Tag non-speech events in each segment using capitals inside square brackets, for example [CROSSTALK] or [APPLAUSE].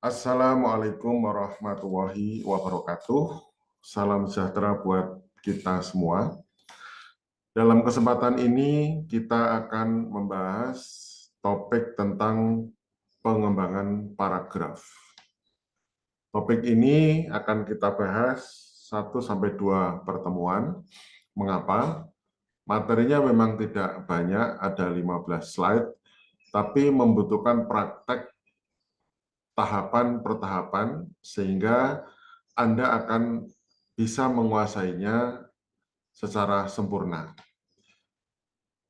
Assalamualaikum warahmatullahi wabarakatuh. Salam sejahtera buat kita semua. Dalam kesempatan ini kita akan membahas topik tentang pengembangan paragraf. Topik ini akan kita bahas 1 sampai 2 pertemuan. Mengapa? Materinya memang tidak banyak, ada 15 slide, tapi membutuhkan praktek tahapan per tahapan sehingga Anda akan bisa menguasainya secara sempurna.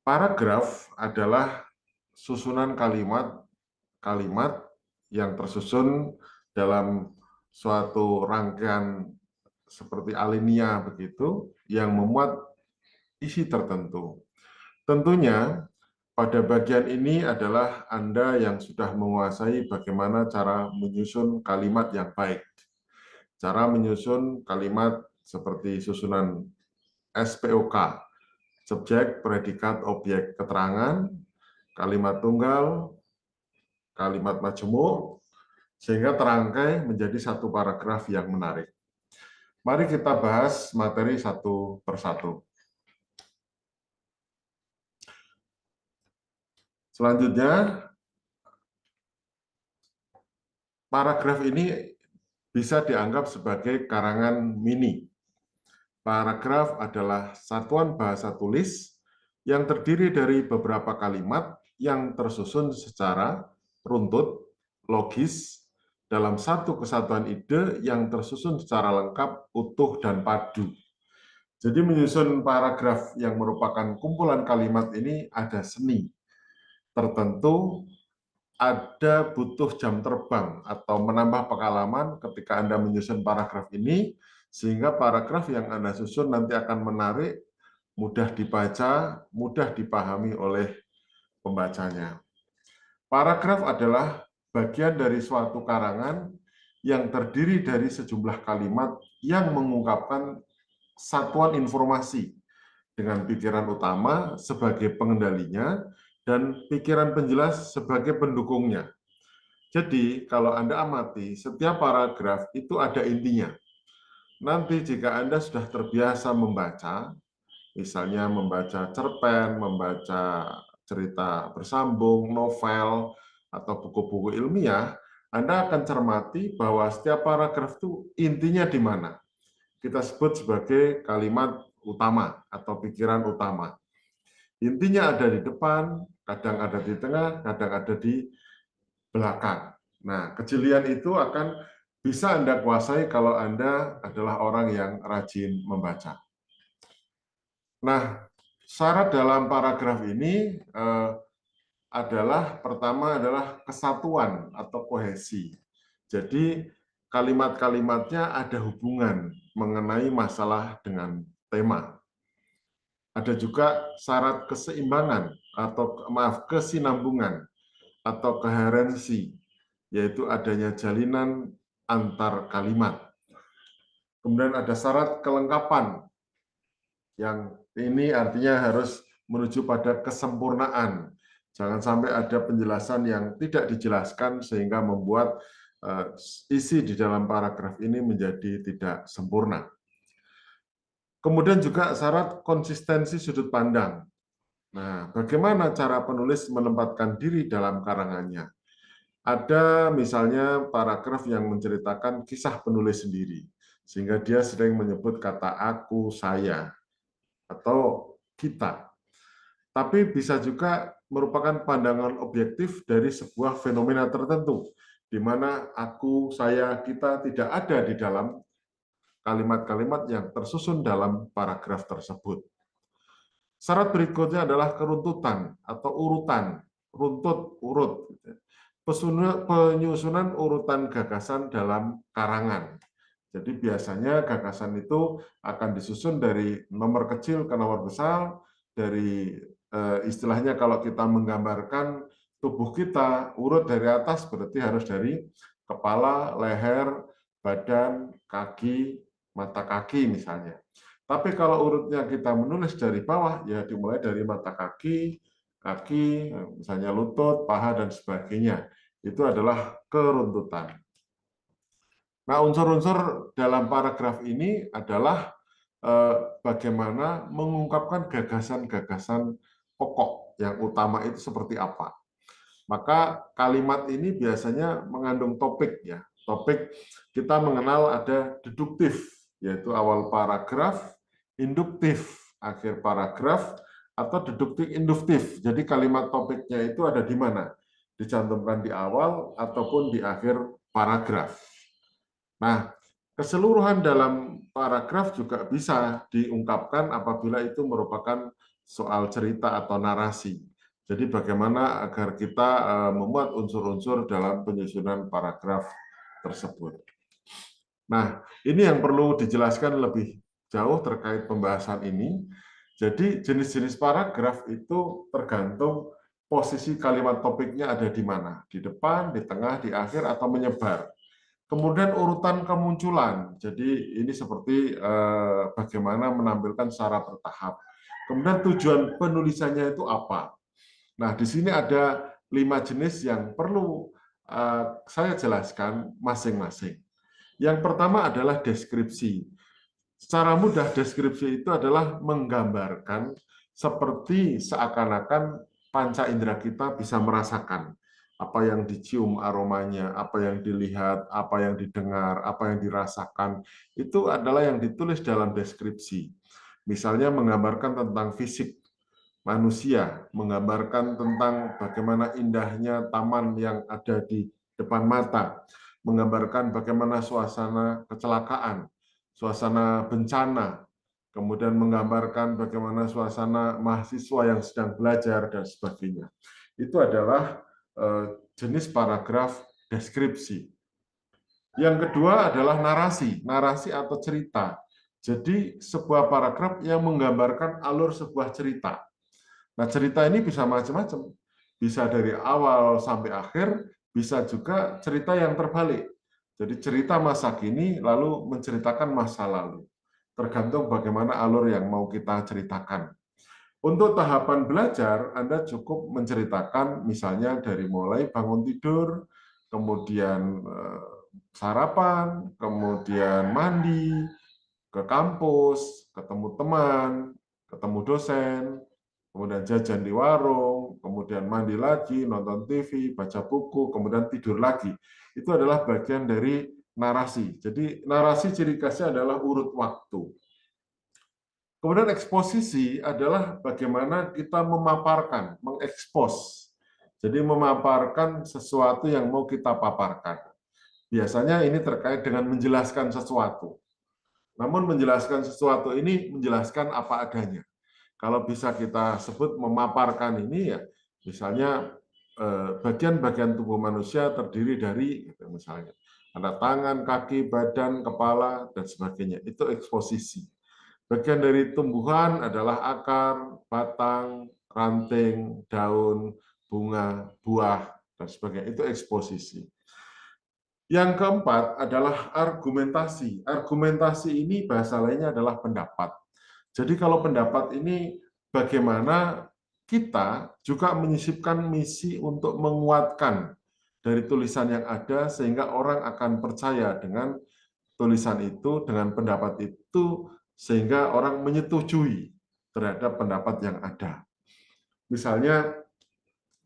Paragraf adalah susunan kalimat-kalimat yang tersusun dalam suatu rangkaian seperti alinea begitu yang memuat isi tertentu. Tentunya pada bagian ini adalah Anda yang sudah menguasai bagaimana cara menyusun kalimat yang baik. Cara menyusun kalimat seperti susunan SPOK, subjek, predikat, objek, keterangan, kalimat tunggal, kalimat majemuk, sehingga terangkai menjadi satu paragraf yang menarik. Mari kita bahas materi satu persatu. Selanjutnya, paragraf ini bisa dianggap sebagai karangan mini. Paragraf adalah satuan bahasa tulis yang terdiri dari beberapa kalimat yang tersusun secara runtut, logis, dalam satu kesatuan ide yang tersusun secara lengkap, utuh, dan padu. Jadi menyusun paragraf yang merupakan kumpulan kalimat ini ada seni, tertentu ada butuh jam terbang atau menambah pengalaman ketika Anda menyusun paragraf ini, sehingga paragraf yang Anda susun nanti akan menarik, mudah dibaca, mudah dipahami oleh pembacanya. Paragraf adalah bagian dari suatu karangan yang terdiri dari sejumlah kalimat yang mengungkapkan satuan informasi dengan pikiran utama sebagai pengendalinya dan pikiran penjelas sebagai pendukungnya. Jadi, kalau Anda amati, setiap paragraf itu ada intinya. Nanti jika Anda sudah terbiasa membaca, misalnya membaca cerpen, membaca cerita bersambung, novel, atau buku-buku ilmiah, Anda akan cermati bahwa setiap paragraf itu intinya di mana. Kita sebut sebagai kalimat utama atau pikiran utama. Intinya ada di depan, kadang ada di tengah, kadang ada di belakang. Nah, kejelian itu akan bisa Anda kuasai kalau Anda adalah orang yang rajin membaca. Nah, syarat dalam paragraf ini eh, adalah pertama adalah kesatuan atau kohesi. Jadi kalimat-kalimatnya ada hubungan mengenai masalah dengan tema. Ada juga syarat keseimbangan atau maaf kesinambungan atau koherensi, yaitu adanya jalinan antar kalimat. Kemudian ada syarat kelengkapan, yang ini artinya harus menuju pada kesempurnaan. Jangan sampai ada penjelasan yang tidak dijelaskan sehingga membuat eh, isi di dalam paragraf ini menjadi tidak sempurna. Kemudian juga syarat konsistensi sudut pandang. Nah, bagaimana cara penulis menempatkan diri dalam karangannya? Ada misalnya paragraf yang menceritakan kisah penulis sendiri, sehingga dia sering menyebut kata aku, saya, atau kita. Tapi bisa juga merupakan pandangan objektif dari sebuah fenomena tertentu, di mana aku, saya, kita tidak ada di dalam kalimat-kalimat yang tersusun dalam paragraf tersebut. Syarat berikutnya adalah keruntutan atau urutan, runtut, urut. Penyusunan urutan gagasan dalam karangan. Jadi biasanya gagasan itu akan disusun dari nomor kecil ke nomor besar, dari eh, istilahnya kalau kita menggambarkan tubuh kita, urut dari atas berarti harus dari kepala, leher, badan, kaki, mata kaki misalnya. Tapi kalau urutnya kita menulis dari bawah, ya dimulai dari mata kaki, kaki, misalnya lutut, paha, dan sebagainya. Itu adalah keruntutan. Nah, unsur-unsur dalam paragraf ini adalah eh, bagaimana mengungkapkan gagasan-gagasan pokok yang utama itu seperti apa. Maka kalimat ini biasanya mengandung topik ya. Topik kita mengenal ada deduktif yaitu awal paragraf, induktif akhir paragraf, atau deduktif induktif. Jadi kalimat topiknya itu ada di mana? Dicantumkan di awal ataupun di akhir paragraf. Nah, keseluruhan dalam paragraf juga bisa diungkapkan apabila itu merupakan soal cerita atau narasi. Jadi bagaimana agar kita eh, membuat unsur-unsur dalam penyusunan paragraf tersebut. Nah, ini yang perlu dijelaskan lebih jauh terkait pembahasan ini. Jadi jenis-jenis paragraf itu tergantung posisi kalimat topiknya ada di mana, di depan, di tengah, di akhir, atau menyebar. Kemudian urutan kemunculan, jadi ini seperti eh, bagaimana menampilkan secara bertahap. Kemudian tujuan penulisannya itu apa? Nah, di sini ada lima jenis yang perlu eh, saya jelaskan masing-masing. Yang pertama adalah deskripsi. Secara mudah deskripsi itu adalah menggambarkan seperti seakan-akan panca indera kita bisa merasakan apa yang dicium aromanya, apa yang dilihat, apa yang didengar, apa yang dirasakan, itu adalah yang ditulis dalam deskripsi. Misalnya menggambarkan tentang fisik manusia, menggambarkan tentang bagaimana indahnya taman yang ada di depan mata, menggambarkan bagaimana suasana kecelakaan, suasana bencana, kemudian menggambarkan bagaimana suasana mahasiswa yang sedang belajar dan sebagainya. Itu adalah eh, jenis paragraf deskripsi. Yang kedua adalah narasi, narasi atau cerita. Jadi sebuah paragraf yang menggambarkan alur sebuah cerita. Nah cerita ini bisa macam-macam, bisa dari awal sampai akhir, bisa juga cerita yang terbalik. Jadi cerita masa kini lalu menceritakan masa lalu. Tergantung bagaimana alur yang mau kita ceritakan. Untuk tahapan belajar, Anda cukup menceritakan misalnya dari mulai bangun tidur, kemudian eh, sarapan, kemudian mandi, ke kampus, ketemu teman, ketemu dosen, kemudian jajan di warung, kemudian mandi lagi, nonton TV, baca buku, kemudian tidur lagi. Itu adalah bagian dari narasi. Jadi narasi ciri khasnya adalah urut waktu. Kemudian eksposisi adalah bagaimana kita memaparkan, mengekspos. Jadi memaparkan sesuatu yang mau kita paparkan. Biasanya ini terkait dengan menjelaskan sesuatu. Namun menjelaskan sesuatu ini menjelaskan apa adanya kalau bisa kita sebut memaparkan ini ya misalnya eh, bagian-bagian tubuh manusia terdiri dari gitu misalnya ada tangan, kaki, badan, kepala dan sebagainya. Itu eksposisi. Bagian dari tumbuhan adalah akar, batang, ranting, daun, bunga, buah dan sebagainya. Itu eksposisi. Yang keempat adalah argumentasi. Argumentasi ini bahasa lainnya adalah pendapat. Jadi kalau pendapat ini bagaimana kita juga menyisipkan misi untuk menguatkan dari tulisan yang ada sehingga orang akan percaya dengan tulisan itu, dengan pendapat itu, sehingga orang menyetujui terhadap pendapat yang ada. Misalnya,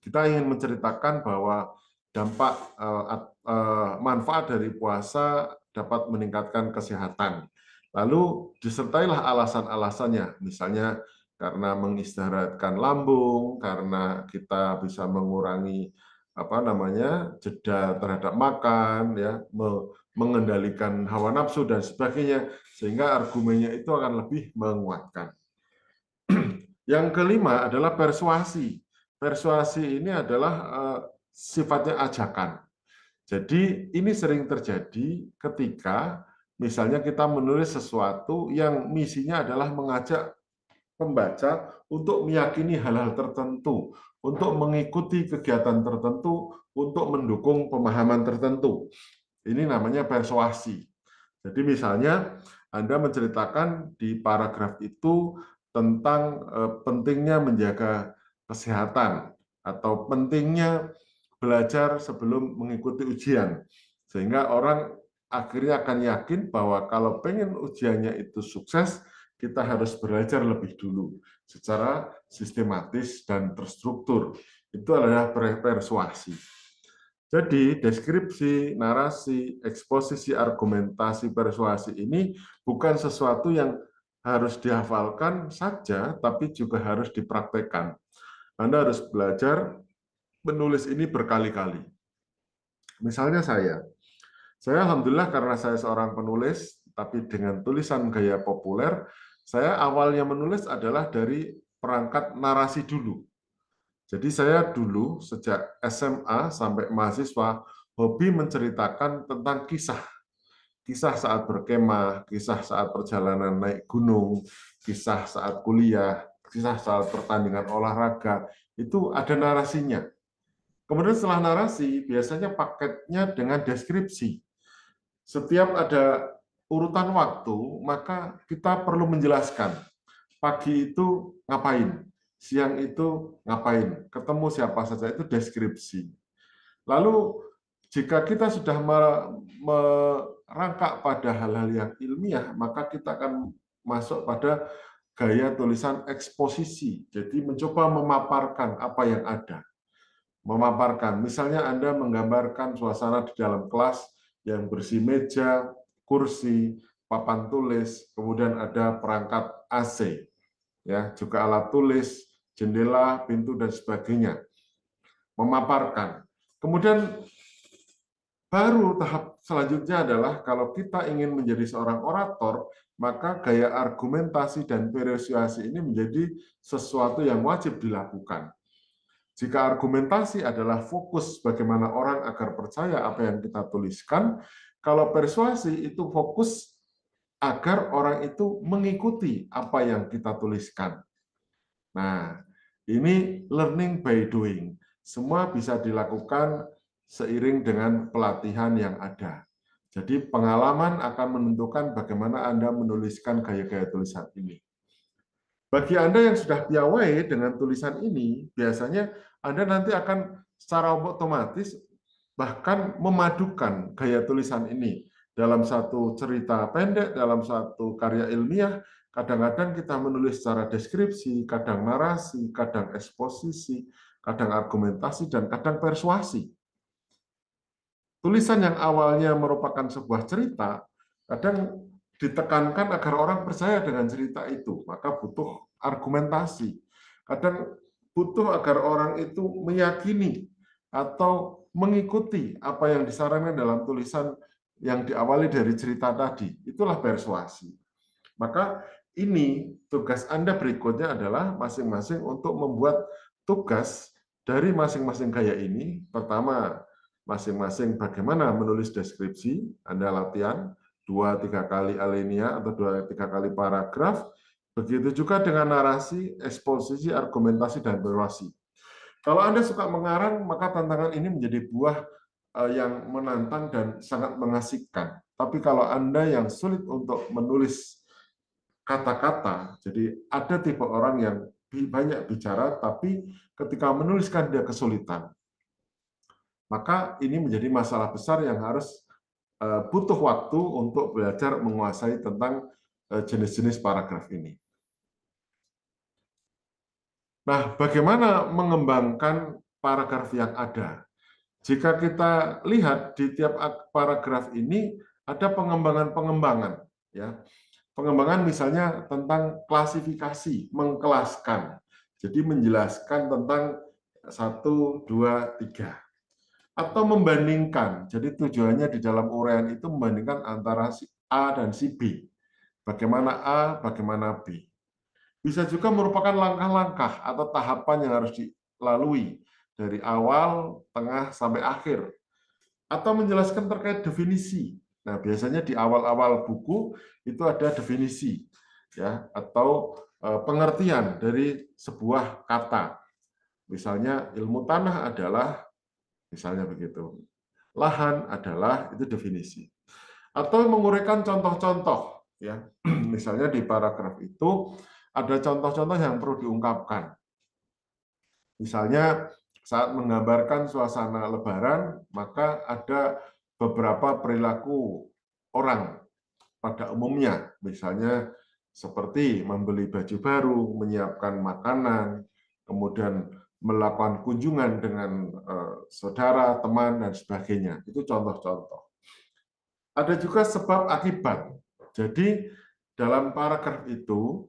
kita ingin menceritakan bahwa dampak eh, eh, manfaat dari puasa dapat meningkatkan kesehatan. Lalu disertailah alasan-alasannya, misalnya karena mengistirahatkan lambung, karena kita bisa mengurangi apa namanya jeda terhadap makan, ya mengendalikan hawa nafsu dan sebagainya, sehingga argumennya itu akan lebih menguatkan. [CLEARS THROAT] Yang kelima adalah persuasi. Persuasi ini adalah eh, sifatnya ajakan. Jadi ini sering terjadi ketika Misalnya kita menulis sesuatu yang misinya adalah mengajak pembaca untuk meyakini hal-hal tertentu, untuk mengikuti kegiatan tertentu, untuk mendukung pemahaman tertentu. Ini namanya persuasi. Jadi misalnya Anda menceritakan di paragraf itu tentang eh, pentingnya menjaga kesehatan atau pentingnya belajar sebelum mengikuti ujian. Sehingga orang akhirnya akan yakin bahwa kalau pengen ujiannya itu sukses, kita harus belajar lebih dulu secara sistematis dan terstruktur. Itu adalah persuasi. Jadi deskripsi, narasi, eksposisi, argumentasi, persuasi ini bukan sesuatu yang harus dihafalkan saja, tapi juga harus dipraktekkan. Anda harus belajar menulis ini berkali-kali. Misalnya saya, saya alhamdulillah karena saya seorang penulis, tapi dengan tulisan gaya populer, saya awalnya menulis adalah dari perangkat narasi dulu. Jadi saya dulu sejak SMA sampai mahasiswa hobi menceritakan tentang kisah. Kisah saat berkemah, kisah saat perjalanan naik gunung, kisah saat kuliah, kisah saat pertandingan olahraga, itu ada narasinya. Kemudian setelah narasi, biasanya paketnya dengan deskripsi. Setiap ada urutan waktu, maka kita perlu menjelaskan pagi itu ngapain, siang itu ngapain, ketemu siapa saja itu deskripsi. Lalu jika kita sudah merangkak pada hal-hal yang ilmiah, maka kita akan masuk pada gaya tulisan eksposisi. Jadi mencoba memaparkan apa yang ada. Memaparkan, misalnya Anda menggambarkan suasana di dalam kelas, yang bersih meja, kursi, papan tulis, kemudian ada perangkat AC, ya juga alat tulis, jendela, pintu dan sebagainya. Memaparkan. Kemudian baru tahap selanjutnya adalah kalau kita ingin menjadi seorang orator, maka gaya argumentasi dan persuasi ini menjadi sesuatu yang wajib dilakukan. Jika argumentasi adalah fokus bagaimana orang agar percaya apa yang kita tuliskan, kalau persuasi itu fokus agar orang itu mengikuti apa yang kita tuliskan. Nah, ini learning by doing. Semua bisa dilakukan seiring dengan pelatihan yang ada. Jadi pengalaman akan menentukan bagaimana Anda menuliskan gaya-gaya tulisan ini. Bagi Anda yang sudah piawai dengan tulisan ini, biasanya Anda nanti akan secara otomatis bahkan memadukan gaya tulisan ini dalam satu cerita pendek, dalam satu karya ilmiah, kadang-kadang kita menulis secara deskripsi, kadang narasi, kadang eksposisi, kadang argumentasi, dan kadang persuasi. Tulisan yang awalnya merupakan sebuah cerita, kadang ditekankan agar orang percaya dengan cerita itu, maka butuh argumentasi. Kadang butuh agar orang itu meyakini atau mengikuti apa yang disarankan dalam tulisan yang diawali dari cerita tadi. Itulah persuasi. Maka ini tugas Anda berikutnya adalah masing-masing untuk membuat tugas dari masing-masing gaya ini. Pertama, masing-masing bagaimana menulis deskripsi, Anda latihan dua tiga kali alenia atau dua tiga kali paragraf. Begitu juga dengan narasi, eksposisi, argumentasi, dan berwasi. Kalau Anda suka mengarang, maka tantangan ini menjadi buah eh, yang menantang dan sangat mengasihkan. Tapi kalau Anda yang sulit untuk menulis kata-kata, jadi ada tipe orang yang banyak bicara, tapi ketika menuliskan dia kesulitan. Maka ini menjadi masalah besar yang harus Eh, butuh waktu untuk belajar menguasai tentang eh, jenis-jenis paragraf ini. Nah, bagaimana mengembangkan paragraf yang ada? Jika kita lihat di tiap paragraf ini ada pengembangan-pengembangan, ya. Pengembangan misalnya tentang klasifikasi, mengkelaskan. Jadi menjelaskan tentang satu, dua, tiga atau membandingkan. Jadi tujuannya di dalam uraian itu membandingkan antara si A dan si B. Bagaimana A, bagaimana B. Bisa juga merupakan langkah-langkah atau tahapan yang harus dilalui dari awal, tengah, sampai akhir. Atau menjelaskan terkait definisi. Nah, biasanya di awal-awal buku itu ada definisi ya atau e, pengertian dari sebuah kata. Misalnya ilmu tanah adalah Misalnya begitu. Lahan adalah itu definisi. Atau menguraikan contoh-contoh ya. [CLEARS THROAT] Misalnya di paragraf itu ada contoh-contoh yang perlu diungkapkan. Misalnya saat menggambarkan suasana lebaran, maka ada beberapa perilaku orang pada umumnya, misalnya seperti membeli baju baru, menyiapkan makanan, kemudian melakukan kunjungan dengan eh, saudara, teman, dan sebagainya. Itu contoh-contoh. Ada juga sebab akibat. Jadi dalam paragraf itu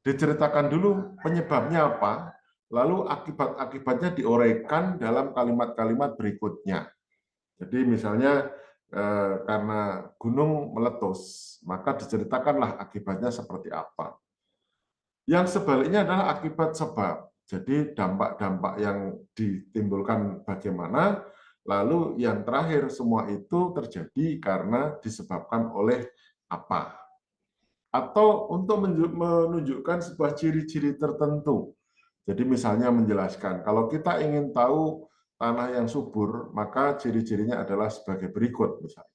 diceritakan dulu penyebabnya apa, lalu akibat-akibatnya diuraikan dalam kalimat-kalimat berikutnya. Jadi misalnya eh, karena gunung meletus, maka diceritakanlah akibatnya seperti apa. Yang sebaliknya adalah akibat sebab. Jadi dampak-dampak yang ditimbulkan bagaimana, lalu yang terakhir semua itu terjadi karena disebabkan oleh apa. Atau untuk menunjukkan sebuah ciri-ciri tertentu. Jadi misalnya menjelaskan, kalau kita ingin tahu tanah yang subur, maka ciri-cirinya adalah sebagai berikut misalnya.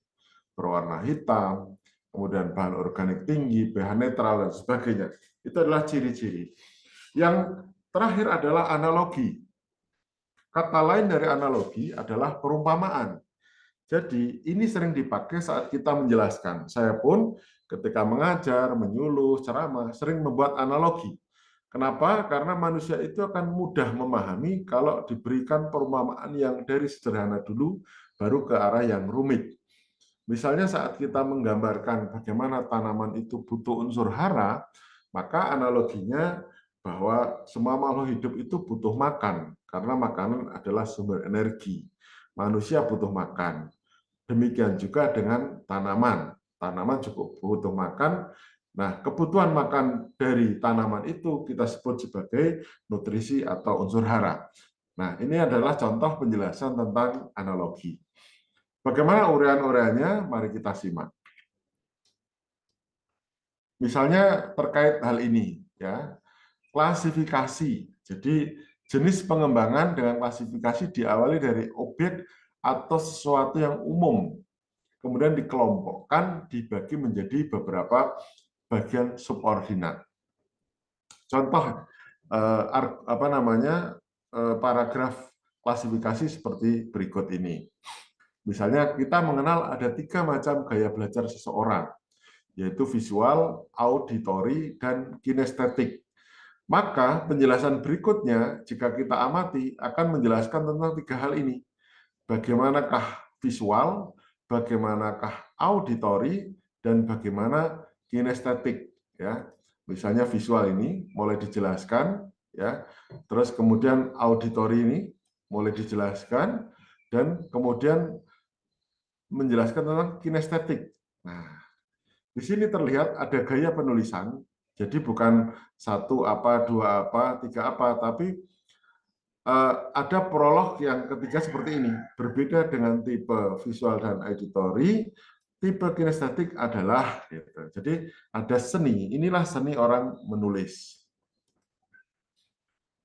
Berwarna hitam, kemudian bahan organik tinggi, pH netral, dan sebagainya. Itu adalah ciri-ciri. Yang Terakhir adalah analogi. Kata lain dari analogi adalah perumpamaan. Jadi ini sering dipakai saat kita menjelaskan. Saya pun ketika mengajar, menyuluh, ceramah, sering membuat analogi. Kenapa? Karena manusia itu akan mudah memahami kalau diberikan perumpamaan yang dari sederhana dulu, baru ke arah yang rumit. Misalnya saat kita menggambarkan bagaimana tanaman itu butuh unsur hara, maka analoginya bahwa semua makhluk hidup itu butuh makan karena makanan adalah sumber energi. Manusia butuh makan. Demikian juga dengan tanaman. Tanaman cukup butuh makan. Nah, kebutuhan makan dari tanaman itu kita sebut sebagai nutrisi atau unsur hara. Nah, ini adalah contoh penjelasan tentang analogi. Bagaimana uraian-uraiannya? Mari kita simak. Misalnya terkait hal ini, ya klasifikasi. Jadi jenis pengembangan dengan klasifikasi diawali dari objek atau sesuatu yang umum, kemudian dikelompokkan, dibagi menjadi beberapa bagian subordinat. Contoh eh, apa namanya eh, paragraf klasifikasi seperti berikut ini. Misalnya kita mengenal ada tiga macam gaya belajar seseorang, yaitu visual, auditory, dan kinestetik. Maka penjelasan berikutnya jika kita amati akan menjelaskan tentang tiga hal ini. Bagaimanakah visual, bagaimanakah auditori, dan bagaimana kinestetik ya. Misalnya visual ini mulai dijelaskan ya. Terus kemudian auditori ini mulai dijelaskan dan kemudian menjelaskan tentang kinestetik. Nah, di sini terlihat ada gaya penulisan jadi bukan satu apa, dua apa, tiga apa, tapi uh, ada prolog yang ketiga seperti ini. Berbeda dengan tipe visual dan auditory, tipe kinestetik adalah gitu. Jadi ada seni, inilah seni orang menulis.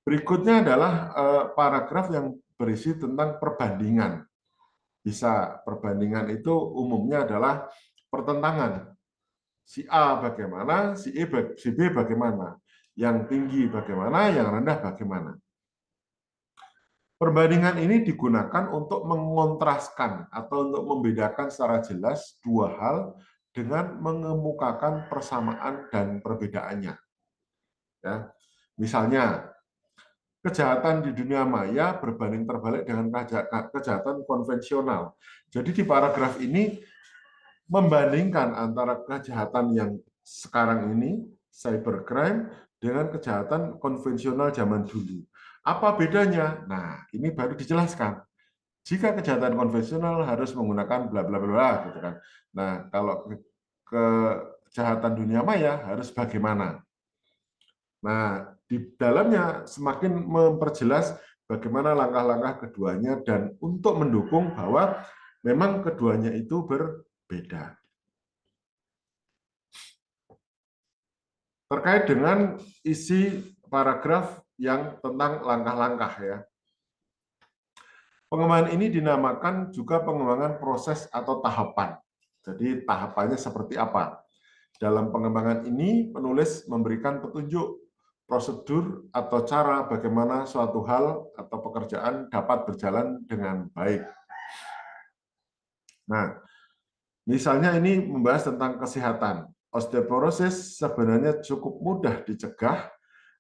Berikutnya adalah uh, paragraf yang berisi tentang perbandingan. Bisa perbandingan itu umumnya adalah pertentangan si A bagaimana, si, e, si B bagaimana, yang tinggi bagaimana, yang rendah bagaimana. Perbandingan ini digunakan untuk mengontraskan atau untuk membedakan secara jelas dua hal dengan mengemukakan persamaan dan perbedaannya. Ya, misalnya, kejahatan di dunia maya berbanding terbalik dengan kejahatan konvensional. Jadi di paragraf ini membandingkan antara kejahatan yang sekarang ini, cybercrime, dengan kejahatan konvensional zaman dulu. Apa bedanya? Nah, ini baru dijelaskan. Jika kejahatan konvensional harus menggunakan bla bla bla gitu kan. Nah, kalau kejahatan dunia maya harus bagaimana? Nah, di dalamnya semakin memperjelas bagaimana langkah-langkah keduanya dan untuk mendukung bahwa memang keduanya itu ber beda. Terkait dengan isi paragraf yang tentang langkah-langkah ya. Pengembangan ini dinamakan juga pengembangan proses atau tahapan. Jadi tahapannya seperti apa? Dalam pengembangan ini, penulis memberikan petunjuk prosedur atau cara bagaimana suatu hal atau pekerjaan dapat berjalan dengan baik. Nah, Misalnya ini membahas tentang kesehatan. Osteoporosis sebenarnya cukup mudah dicegah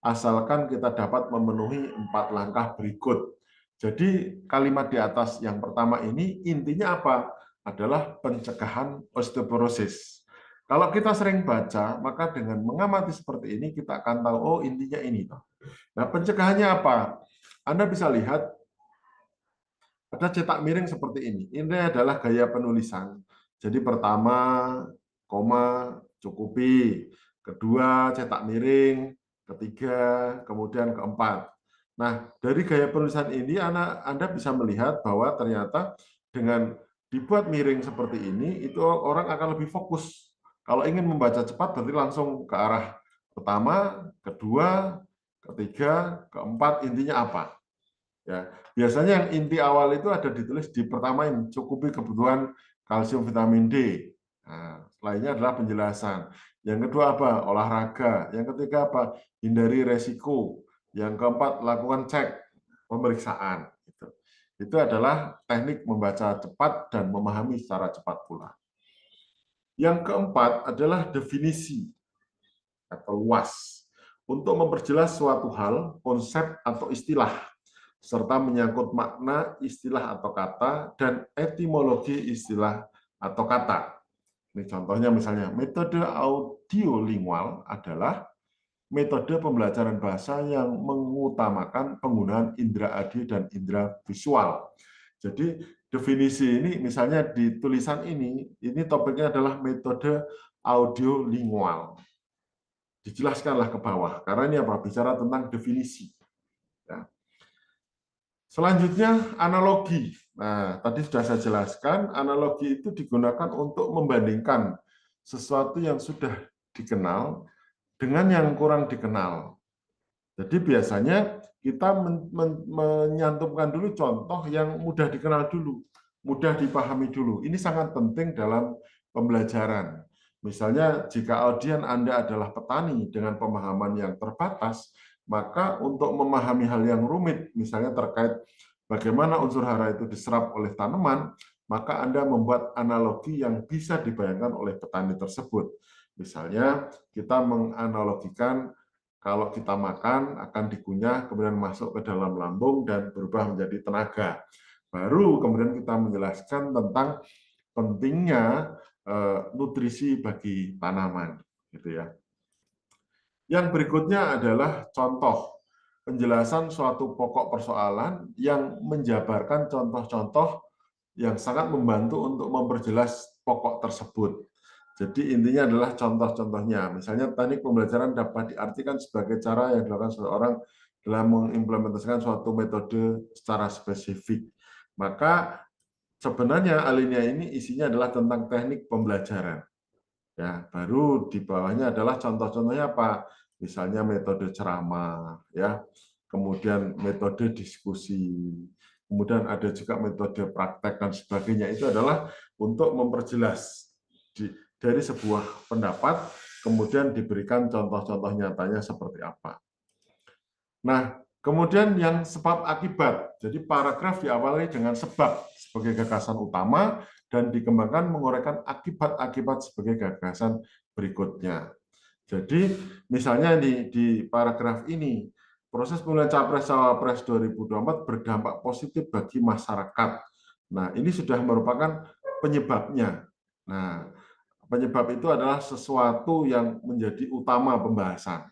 asalkan kita dapat memenuhi empat langkah berikut. Jadi kalimat di atas yang pertama ini intinya apa? Adalah pencegahan osteoporosis. Kalau kita sering baca, maka dengan mengamati seperti ini kita akan tahu oh intinya ini. Nah, pencegahannya apa? Anda bisa lihat ada cetak miring seperti ini. Ini adalah gaya penulisan. Jadi pertama koma cukupi, kedua cetak miring, ketiga, kemudian keempat. Nah, dari gaya penulisan ini anak Anda bisa melihat bahwa ternyata dengan dibuat miring seperti ini itu orang akan lebih fokus. Kalau ingin membaca cepat berarti langsung ke arah pertama, kedua, ketiga, keempat intinya apa? Ya, biasanya yang inti awal itu ada ditulis di pertama ini, cukupi kebutuhan kalsium, vitamin D. Nah, lainnya adalah penjelasan. Yang kedua apa? Olahraga. Yang ketiga apa? Hindari resiko. Yang keempat, lakukan cek pemeriksaan. Itu, itu adalah teknik membaca cepat dan memahami secara cepat pula. Yang keempat adalah definisi atau luas. Untuk memperjelas suatu hal, konsep atau istilah serta menyangkut makna istilah atau kata dan etimologi istilah atau kata. Ini contohnya misalnya metode audiolingual adalah metode pembelajaran bahasa yang mengutamakan penggunaan indera adi dan indera visual. Jadi definisi ini misalnya di tulisan ini, ini topiknya adalah metode audiolingual. Dijelaskanlah ke bawah, karena ini apa? Bicara tentang definisi. Selanjutnya analogi. Nah, tadi sudah saya jelaskan, analogi itu digunakan untuk membandingkan sesuatu yang sudah dikenal dengan yang kurang dikenal. Jadi biasanya kita men men menyantumkan dulu contoh yang mudah dikenal dulu, mudah dipahami dulu. Ini sangat penting dalam pembelajaran. Misalnya jika audien Anda adalah petani dengan pemahaman yang terbatas, maka untuk memahami hal yang rumit, misalnya terkait bagaimana unsur hara itu diserap oleh tanaman, maka Anda membuat analogi yang bisa dibayangkan oleh petani tersebut. Misalnya kita menganalogikan kalau kita makan akan dikunyah kemudian masuk ke dalam lambung dan berubah menjadi tenaga. Baru kemudian kita menjelaskan tentang pentingnya eh, nutrisi bagi tanaman gitu ya. Yang berikutnya adalah contoh penjelasan suatu pokok persoalan yang menjabarkan contoh-contoh yang sangat membantu untuk memperjelas pokok tersebut. Jadi intinya adalah contoh-contohnya. Misalnya teknik pembelajaran dapat diartikan sebagai cara yang dilakukan seseorang dalam mengimplementasikan suatu metode secara spesifik. Maka sebenarnya alinea ini isinya adalah tentang teknik pembelajaran. Ya, baru di bawahnya adalah contoh-contohnya apa? Misalnya metode ceramah, ya. Kemudian metode diskusi. Kemudian ada juga metode praktek dan sebagainya. Itu adalah untuk memperjelas di, dari sebuah pendapat kemudian diberikan contoh-contoh nyatanya seperti apa. Nah, kemudian yang sebab akibat. Jadi paragraf diawali dengan sebab sebagai gagasan utama, dan dikembangkan menguraikan akibat-akibat sebagai gagasan berikutnya. Jadi misalnya di, di paragraf ini, proses pemilihan Capres-Cawapres 2024 berdampak positif bagi masyarakat. Nah ini sudah merupakan penyebabnya. Nah penyebab itu adalah sesuatu yang menjadi utama pembahasan.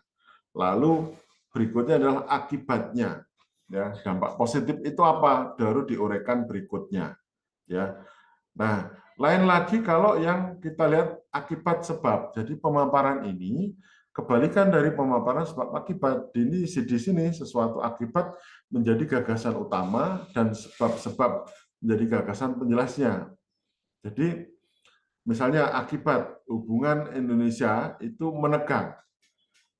Lalu berikutnya adalah akibatnya. Ya, dampak positif itu apa? Baru diurekan berikutnya. Ya, Nah, lain lagi kalau yang kita lihat akibat sebab. Jadi pemaparan ini kebalikan dari pemaparan sebab akibat. Ini di sini sesuatu akibat menjadi gagasan utama dan sebab-sebab menjadi gagasan penjelasnya. Jadi misalnya akibat hubungan Indonesia itu menegang.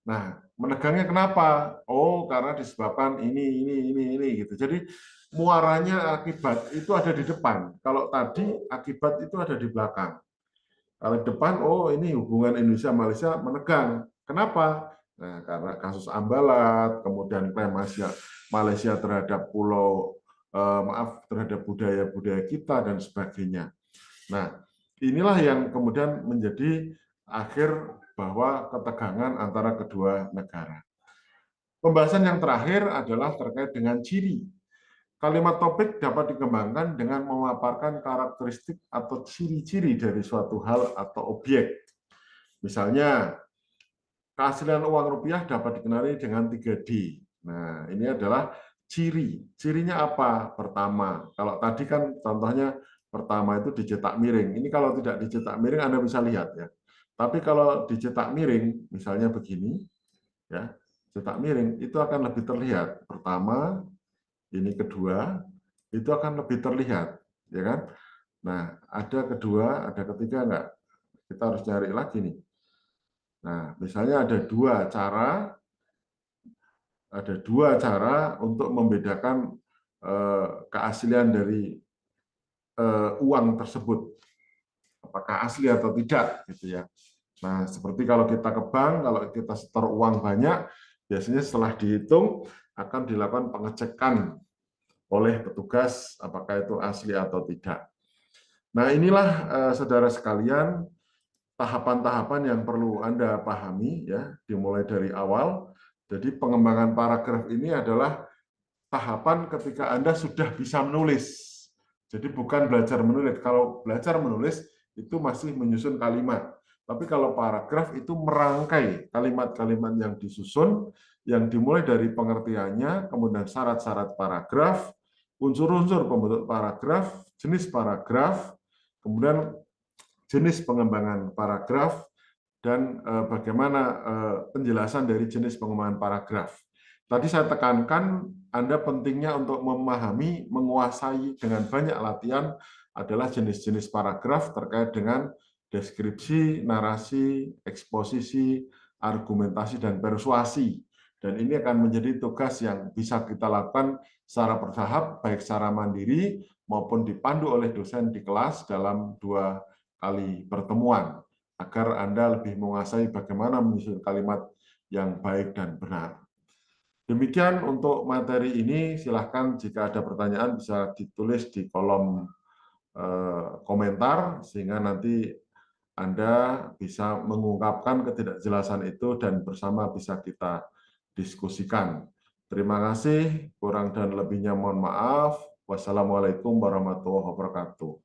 Nah, menegangnya kenapa? Oh, karena disebabkan ini, ini, ini, ini gitu. Jadi muaranya akibat itu ada di depan. Kalau tadi akibat itu ada di belakang. Kalau depan, oh ini hubungan Indonesia Malaysia menegang. Kenapa? Nah, karena kasus Ambalat, kemudian klaim Malaysia, Malaysia terhadap pulau eh, maaf terhadap budaya-budaya kita dan sebagainya. Nah, inilah yang kemudian menjadi akhir bahwa ketegangan antara kedua negara. Pembahasan yang terakhir adalah terkait dengan ciri. Kalimat topik dapat dikembangkan dengan memaparkan karakteristik atau ciri-ciri dari suatu hal atau objek. Misalnya, keaslian uang rupiah dapat dikenali dengan 3D. Nah, ini adalah ciri. Cirinya apa? Pertama, kalau tadi kan contohnya pertama itu dicetak miring. Ini kalau tidak dicetak miring Anda bisa lihat ya. Tapi kalau dicetak miring, misalnya begini, ya cetak miring, itu akan lebih terlihat. Pertama, ini kedua, itu akan lebih terlihat, ya kan? Nah, ada kedua, ada ketiga enggak? Kita harus cari lagi nih. Nah, misalnya ada dua cara, ada dua cara untuk membedakan eh, keaslian dari eh, uang tersebut apakah asli atau tidak gitu ya. Nah, seperti kalau kita ke bank, kalau kita setor uang banyak, biasanya setelah dihitung akan dilakukan pengecekan oleh petugas apakah itu asli atau tidak. Nah, inilah eh, saudara sekalian tahapan-tahapan yang perlu Anda pahami ya, dimulai dari awal. Jadi pengembangan paragraf ini adalah tahapan ketika Anda sudah bisa menulis. Jadi bukan belajar menulis. Kalau belajar menulis itu masih menyusun kalimat. Tapi kalau paragraf itu merangkai kalimat-kalimat yang disusun, yang dimulai dari pengertiannya, kemudian syarat-syarat paragraf, unsur-unsur pembentuk paragraf, jenis paragraf, kemudian jenis pengembangan paragraf, dan eh, bagaimana eh, penjelasan dari jenis pengembangan paragraf. Tadi saya tekankan Anda pentingnya untuk memahami, menguasai dengan banyak latihan adalah jenis-jenis paragraf terkait dengan deskripsi, narasi, eksposisi, argumentasi, dan persuasi. Dan ini akan menjadi tugas yang bisa kita lakukan secara bertahap, baik secara mandiri maupun dipandu oleh dosen di kelas dalam dua kali pertemuan, agar Anda lebih menguasai bagaimana menyusun kalimat yang baik dan benar. Demikian untuk materi ini, silahkan jika ada pertanyaan bisa ditulis di kolom Eh, komentar sehingga nanti Anda bisa mengungkapkan ketidakjelasan itu dan bersama bisa kita diskusikan. Terima kasih, kurang dan lebihnya mohon maaf. Wassalamualaikum warahmatullahi wabarakatuh.